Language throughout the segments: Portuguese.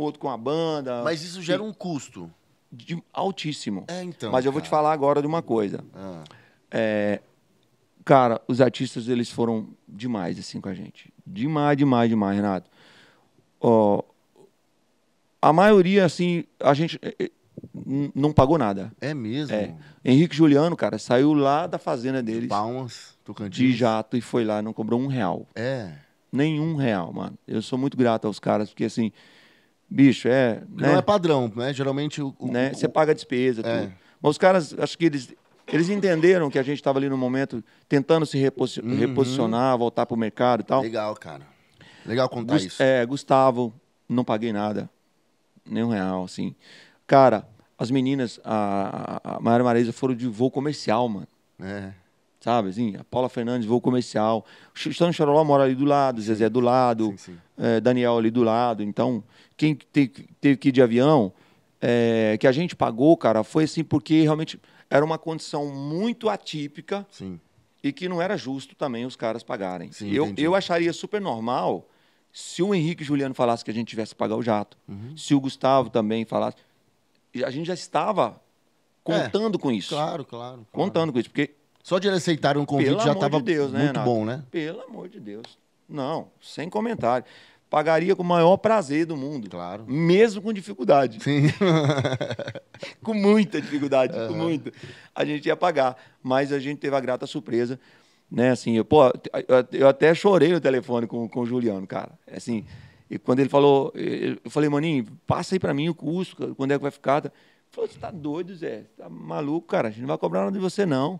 outro com a banda. Mas isso gera um custo. De, altíssimo. É, então. Mas eu cara. vou te falar agora de uma coisa. Ah. É, cara, os artistas, eles foram demais, assim, com a gente. Demais, demais, demais, Renato. a maioria, assim, a gente é, é, não pagou nada. É mesmo? É. Henrique Juliano, cara, saiu lá da fazenda deles. Palmas, Tocantins. De jato e foi lá, não cobrou um real. É. Nenhum real, mano. Eu sou muito grato aos caras, porque assim, bicho, é. Né? Não é padrão, né? Geralmente o. Né? Você paga a despesa. É. Mas os caras, acho que eles. Eles entenderam que a gente estava ali no momento tentando se reposi uhum. reposicionar, voltar para o mercado e tal. Legal, cara. Legal contar Gust isso. É, Gustavo, não paguei nada. Nenhum real, assim. Cara, as meninas, a, a, a Marisa foram de voo comercial, mano. É sabe? Assim, a Paula Fernandes, voo comercial. O Chistão Choroló mora ali do lado, Zezé do lado, sim, sim. É, Daniel ali do lado. Então, quem teve, teve que ir de avião, é, que a gente pagou, cara, foi assim, porque realmente era uma condição muito atípica sim. e que não era justo também os caras pagarem. eu, eu acharia super normal se o Henrique e Juliano falasse que a gente tivesse que pagar o jato, uhum. se o Gustavo também falasse. A gente já estava é, contando é, com isso. Claro, claro, claro. Contando com isso, porque só de ele aceitar um convite Pelo já estava de né, muito bom, né? Pelo amor de Deus. Não, sem comentário. Pagaria com o maior prazer do mundo. Claro. Mesmo com dificuldade. Sim. com muita dificuldade, uhum. com muita. A gente ia pagar. Mas a gente teve a grata surpresa né? Assim, eu, pô, eu até chorei no telefone com, com o Juliano, cara. É assim, e quando ele falou, eu falei, maninho, passa aí para mim o custo, quando é que vai ficar? Ele falou, você tá doido, Zé? Tá maluco, cara? A gente não vai cobrar nada de você, não.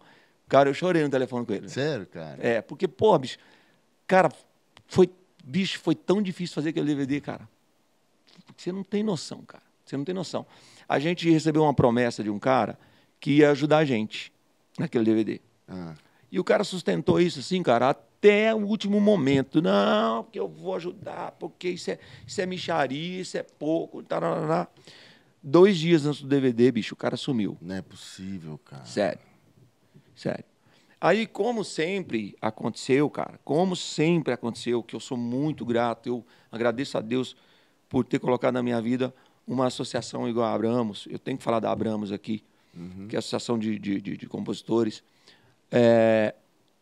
Cara, eu chorei no telefone com ele. Sério, cara? É, porque, pô, bicho, cara, foi, bicho, foi tão difícil fazer aquele DVD, cara. Você não tem noção, cara. Você não tem noção. A gente recebeu uma promessa de um cara que ia ajudar a gente naquele DVD. Ah. E o cara sustentou isso assim, cara, até o último momento. Não, porque eu vou ajudar, porque isso é, isso é micharia, isso é pouco, tarará. Dois dias antes do DVD, bicho, o cara sumiu. Não é possível, cara. Sério. Sério. Aí, como sempre aconteceu, cara, como sempre aconteceu, que eu sou muito grato, eu agradeço a Deus por ter colocado na minha vida uma associação igual a Abramos. Eu tenho que falar da Abramos aqui, uhum. que é a Associação de, de, de, de Compositores. É,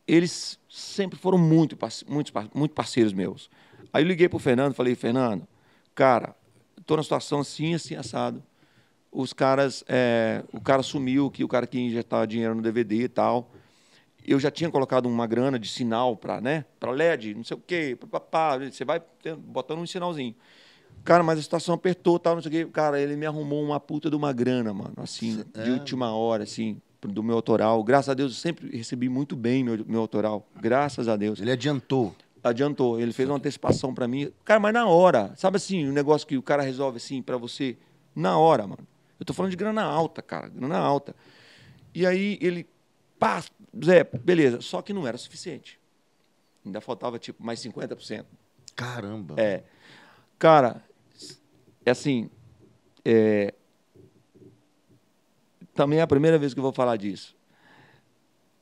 eles sempre foram muito, muito, muito parceiros meus. Aí eu liguei para o Fernando falei, Fernando, cara, estou na situação assim, assim, assado os caras, é, o cara sumiu, que o cara que injetava dinheiro no DVD e tal. Eu já tinha colocado uma grana de sinal para, né, para LED, não sei o quê, papá, você vai botando um sinalzinho. Cara, mas a estação apertou, tal, não sei o quê. Cara, ele me arrumou uma puta de uma grana, mano, assim, é. de última hora, assim, do meu autoral. Graças a Deus, eu sempre recebi muito bem meu, meu autoral. Graças a Deus. Ele adiantou. Adiantou. Ele fez uma antecipação para mim. Cara, mas na hora. Sabe assim, o um negócio que o cara resolve assim para você na hora, mano. Eu tô falando de grana alta, cara, grana alta. E aí ele, pá, Zé, beleza. Só que não era suficiente. Ainda faltava, tipo, mais 50%. Caramba! É. Cara, é assim. É... Também é a primeira vez que eu vou falar disso.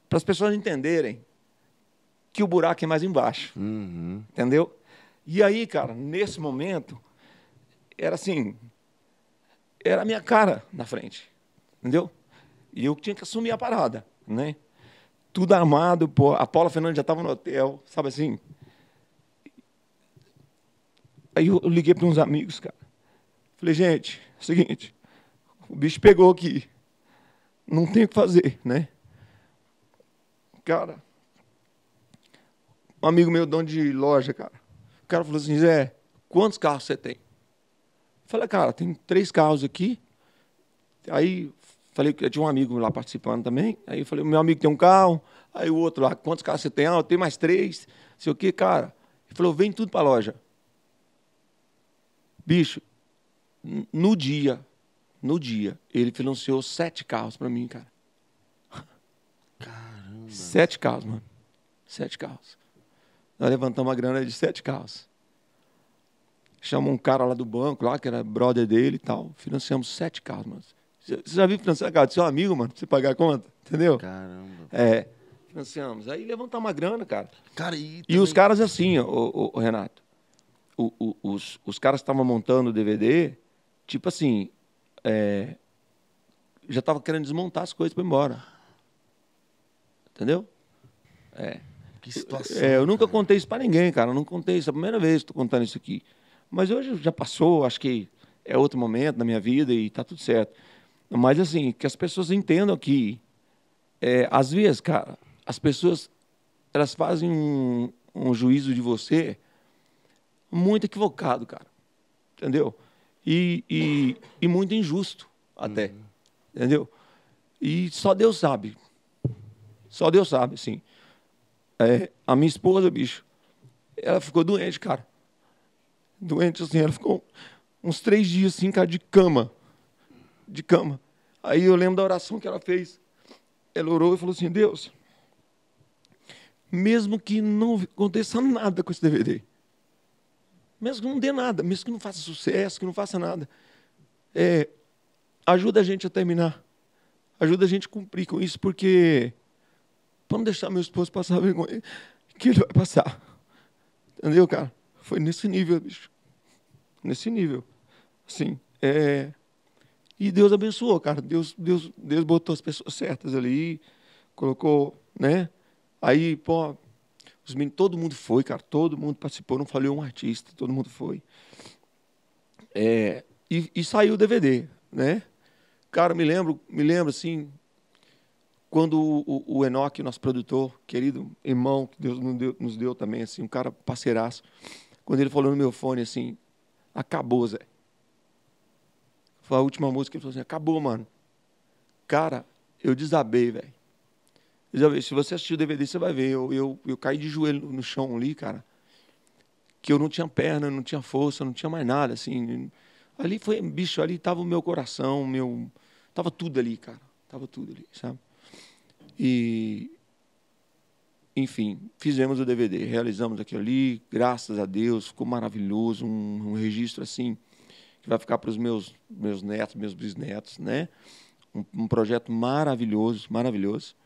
Para as pessoas entenderem que o buraco é mais embaixo. Uhum. Entendeu? E aí, cara, nesse momento, era assim era a minha cara na frente, entendeu? E eu tinha que assumir a parada, né? Tudo armado, pô. A Paula Fernandes já estava no hotel, sabe assim? Aí eu liguei para uns amigos, cara. Falei, gente, é o seguinte, o bicho pegou aqui. Não tem o que fazer, né? Cara, um amigo meu, dono de loja, cara. O cara falou assim, Zé, quantos carros você tem? Falei, cara, tem três carros aqui. Aí falei que tinha um amigo lá participando também. Aí falei, meu amigo tem um carro. Aí o outro lá, quantos carros você tem? Ah, eu tenho mais três. Sei o quê, cara. Ele falou, vem tudo para a loja. Bicho, no dia, no dia, ele financiou sete carros para mim, cara. Caramba. Sete carros, mano. Sete carros. Nós levantamos uma grana de sete carros chamou um cara lá do banco, lá, que era brother dele e tal. Financiamos sete carros, mano. Você já viu financiar carro seu amigo, mano, pra você pagar a conta? Entendeu? Caramba. É. Financiamos. Aí levantar uma grana, cara. cara e, também... e os caras assim, ó, o, o, Renato. O, o, os, os caras estavam montando o DVD, tipo assim. É, já tava querendo desmontar as coisas para ir embora. Entendeu? É. Que situação. É, eu nunca cara. contei isso para ninguém, cara. Eu não contei isso. É a primeira vez que tô contando isso aqui. Mas hoje já passou, acho que é outro momento na minha vida e está tudo certo. Mas, assim, que as pessoas entendam que, é, às vezes, cara, as pessoas elas fazem um, um juízo de você muito equivocado, cara. Entendeu? E, e, e muito injusto, até. Uhum. Entendeu? E só Deus sabe. Só Deus sabe, assim. É, a minha esposa, bicho, ela ficou doente, cara doente, assim, ela ficou uns três dias assim, cara, de cama. De cama. Aí eu lembro da oração que ela fez. Ela orou e falou assim: Deus, mesmo que não aconteça nada com esse DVD, mesmo que não dê nada, mesmo que não faça sucesso, que não faça nada, é, ajuda a gente a terminar. Ajuda a gente a cumprir com isso, porque para não deixar meu esposo passar vergonha que ele vai passar. Entendeu, cara? Foi nesse nível, bicho nesse nível. Assim, é... E Deus abençoou, cara. Deus, Deus, Deus botou as pessoas certas ali, colocou, né? Aí, pô, os meninos, todo mundo foi, cara. Todo mundo participou, não falei um artista, todo mundo foi. É, e, e, saiu o DVD, né? Cara, me lembro, me lembro assim, quando o, o, o Enoch, nosso produtor, querido irmão, que Deus nos deu, nos deu também, assim, um cara parceiraço, quando ele falou no meu fone assim, Acabou, Zé. Foi a última música, ele falou assim, acabou, mano. Cara, eu desabei, velho. Desabei. Se você assistir o DVD, você vai ver. Eu, eu, eu caí de joelho no chão ali, cara. Que eu não tinha perna, não tinha força, não tinha mais nada, assim. Ali foi, bicho, ali tava o meu coração, meu... Tava tudo ali, cara. Tava tudo ali, sabe? E enfim, fizemos o DVD, realizamos aquilo ali, graças a Deus, ficou maravilhoso, um, um registro assim que vai ficar para os meus meus netos, meus bisnetos, né? Um, um projeto maravilhoso, maravilhoso.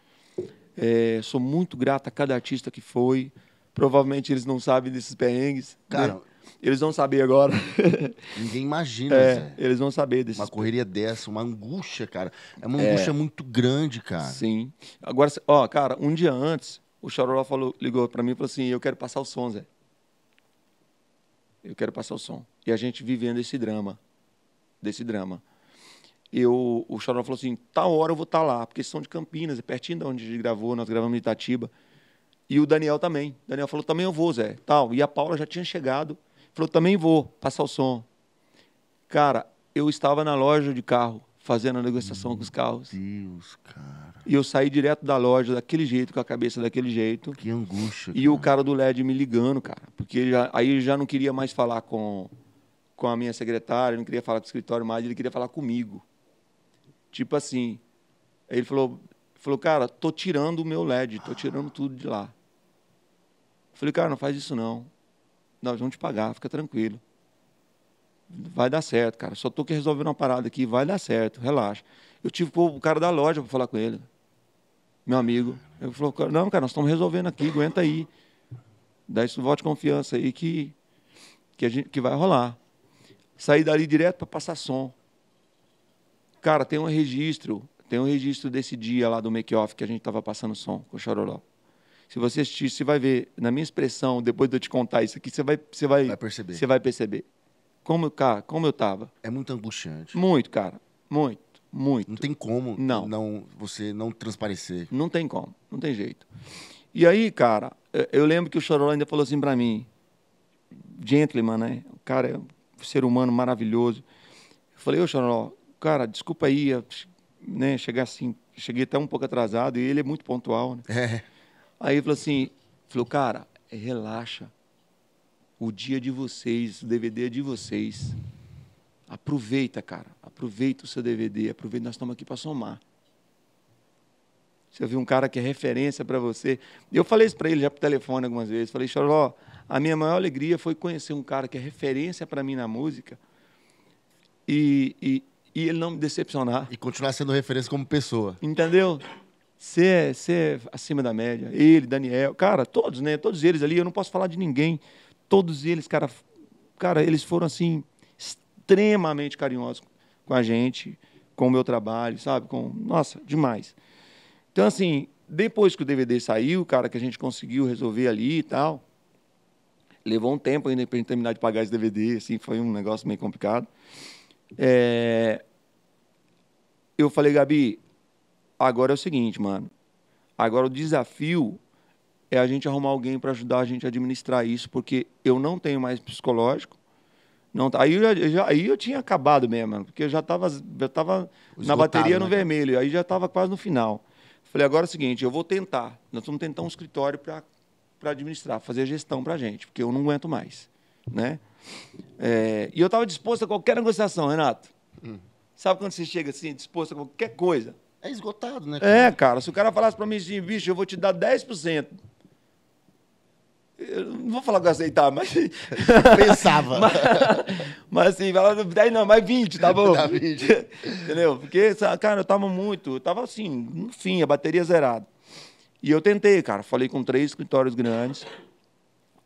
É, sou muito grato a cada artista que foi. Provavelmente eles não sabem desses perrengues. Né? Cara, né? Eles vão saber agora. Ninguém imagina, é, Eles vão saber desse. Uma correria dessa, uma angústia, cara. É uma é. angústia é, muito grande, cara. Sim. Agora, ó, cara, um dia antes, o Chororó falou, ligou para mim e falou assim: Eu quero passar o som, Zé. Eu quero passar o som. E a gente vivendo esse drama. Desse drama. Eu, o Chororó falou assim: Tal tá hora eu vou estar tá lá, porque são de Campinas, é pertinho de onde a gente gravou, nós gravamos em Itatiba. E o Daniel também. O Daniel falou: Também eu vou, Zé. Tal. E a Paula já tinha chegado. Falou: Também vou passar o som. Cara, eu estava na loja de carro fazendo a negociação Meu com os carros. Deus, cara. E eu saí direto da loja daquele jeito, com a cabeça daquele jeito. Que angústia. E cara. o cara do LED me ligando, cara. Porque já, aí ele já não queria mais falar com, com a minha secretária, não queria falar com o escritório mais, ele queria falar comigo. Tipo assim. Aí ele falou, falou, cara, tô tirando o meu LED, tô tirando tudo de lá. Eu falei, cara, não faz isso não. Nós vamos te pagar, fica tranquilo vai dar certo, cara. Só tô que resolvendo uma parada aqui, vai dar certo, relaxa. Eu tive o cara da loja para falar com ele, meu amigo. Ele falou, não, cara, nós estamos resolvendo aqui, aguenta aí. Dá isso, voto de confiança aí que, que, gente, que vai rolar. Saí dali direto para passar som. Cara, tem um registro, tem um registro desse dia lá do make-off que a gente estava passando som com o Chororó. Se você assistir, você vai ver, na minha expressão, depois de eu te contar isso aqui, você vai, você vai, vai perceber. Você vai perceber como eu, cara, como eu tava. É muito angustiante. Muito, cara. Muito, muito. Não tem como não, não você não transparecer. Não tem como, não tem jeito. E aí, cara, eu lembro que o Chororó ainda falou assim para mim, gentleman, né? O cara é um ser humano maravilhoso. Eu falei, ô Chororó, cara, desculpa aí, né, chegar assim, cheguei até um pouco atrasado e ele é muito pontual, né? É. Aí ele falou assim, falou, cara, relaxa o dia de vocês, o DVD é de vocês. Aproveita, cara. Aproveita o seu DVD. Aproveita, nós estamos aqui para somar. Você viu um cara que é referência para você. Eu falei isso para ele já por telefone algumas vezes. Falei, Choró, a minha maior alegria foi conhecer um cara que é referência para mim na música e, e, e, ele não me decepcionar. E continuar sendo referência como pessoa. Entendeu? Você é, é acima da média. Ele, Daniel, cara, todos, né? Todos eles ali. Eu não posso falar de ninguém. Todos eles, cara, cara, eles foram assim extremamente carinhosos com a gente, com o meu trabalho, sabe? Com, nossa, demais. Então assim, depois que o DVD saiu, cara, que a gente conseguiu resolver ali e tal, levou um tempo ainda para gente terminar de pagar esse DVD, assim, foi um negócio meio complicado. É... Eu falei, Gabi, agora é o seguinte, mano. Agora o desafio é a gente arrumar alguém para ajudar a gente a administrar isso, porque eu não tenho mais psicológico. Não, tá, aí, eu já, aí eu tinha acabado mesmo, porque eu já estava tava na bateria no né, vermelho, aí já estava quase no final. Falei, agora é o seguinte, eu vou tentar, nós vamos tentar um escritório para administrar, fazer gestão para a gente, porque eu não aguento mais. Né? É, e eu estava disposto a qualquer negociação, Renato. Hum. Sabe quando você chega assim, disposto a qualquer coisa? É esgotado, né? É, cara? É, cara, se o cara falasse para mim assim, bicho, eu vou te dar 10%. Eu não vou falar que eu aceitava, mas. Pensava. mas, mas assim, vai 10 não, mais 20, tá bom? Dá 20. Entendeu? Porque, cara, eu tava muito. Eu tava assim, no fim, a bateria zerada. E eu tentei, cara. Falei com três escritórios grandes.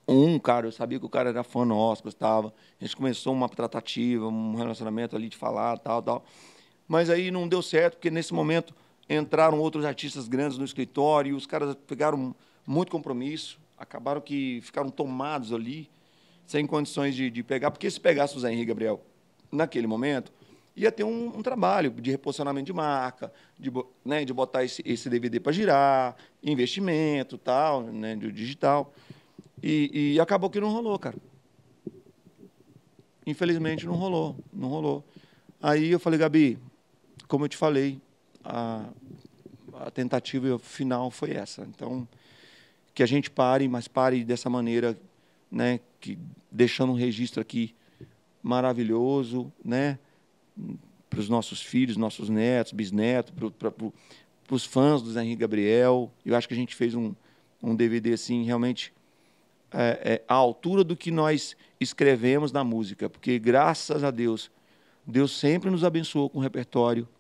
Um, cara, eu sabia que o cara era fã nosso, gostava. A gente começou uma tratativa, um relacionamento ali de falar, tal, tal. Mas aí não deu certo, porque nesse momento entraram outros artistas grandes no escritório e os caras pegaram muito compromisso acabaram que ficaram tomados ali, sem condições de, de pegar, porque se pegasse o Zé Henrique Gabriel naquele momento, ia ter um, um trabalho de reposicionamento de marca, de, né, de botar esse, esse DVD para girar, investimento tal, né, de digital. E, e acabou que não rolou, cara. Infelizmente não rolou, não rolou. Aí eu falei, Gabi, como eu te falei, a, a tentativa final foi essa. Então, que a gente pare, mas pare dessa maneira, né, que deixando um registro aqui maravilhoso, né, para os nossos filhos, nossos netos, bisnetos, para pro, os fãs do Zé Henrique Gabriel. Eu acho que a gente fez um, um DVD assim realmente é, é, à altura do que nós escrevemos na música, porque graças a Deus Deus sempre nos abençoou com o repertório